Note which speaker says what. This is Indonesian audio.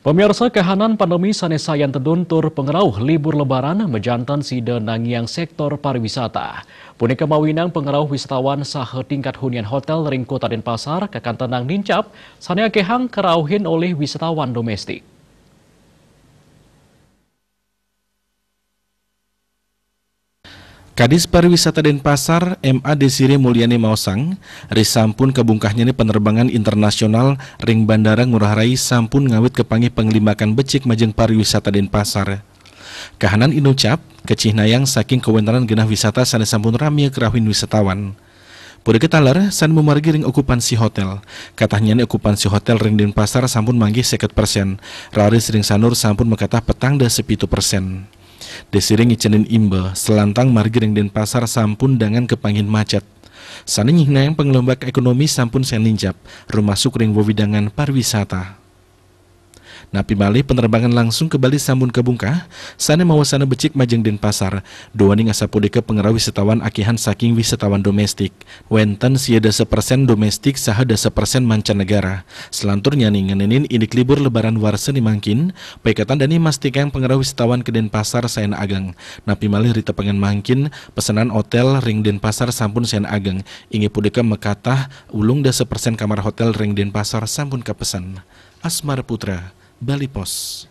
Speaker 1: Pemirsa kehanan pandemi yang terduntur pengerauh libur lebaran mejantan sida nangiang sektor pariwisata. Punika mawinang pengerauh wisatawan sahe tingkat hunian hotel Ringkota pasar pasar tenang nincap, sanea kehang kerauhin oleh wisatawan domestik.
Speaker 2: Kadis Pariwisata Denpasar MA Desire Mulyani Mausang, risampun kebungkahnya ini penerbangan internasional ring bandara Ngurah Rai sampun ngawit kepangi penglimakan becik majeng pariwisata Denpasar. Kahanan inucap, nayang saking kewentaran genah wisata sana sampun ramia kerahwin wisatawan. Pada ketalar, san memargi ring okupansi hotel. Katanya ini okupansi hotel ring Denpasar sampun manggih seket persen. Raris ring sanur sampun mengatah petang dan sepitu persen. Desiring icenin imba, selantang margiring pasar sampun dengan kepangin macet. Sana nyihna yang pengelombak ekonomi sampun seninjap, rumah sukring wawidangan pariwisata. Napi malih penerbangan langsung ke Bali Sambun Kebungkah, sana sana becik majeng Denpasar, doaning asapude ke pengerawis wisatawan akihan saking wisatawan domestik. Wenten siada persen domestik saha dasa persen mancanegara. Selanturnya nih ngenenin indik libur lebaran Warsa nih mangkin, peikatan dani mastikan pengerawis wisatawan ke pasar sayan ageng. Napi malih rita pengen mangkin, pesanan hotel ring Denpasar sampun sayan ageng. Ingi pudeka mekatah ulung dasa persen kamar hotel ring Denpasar sampun kapesan. Asmar Putra Bali Pos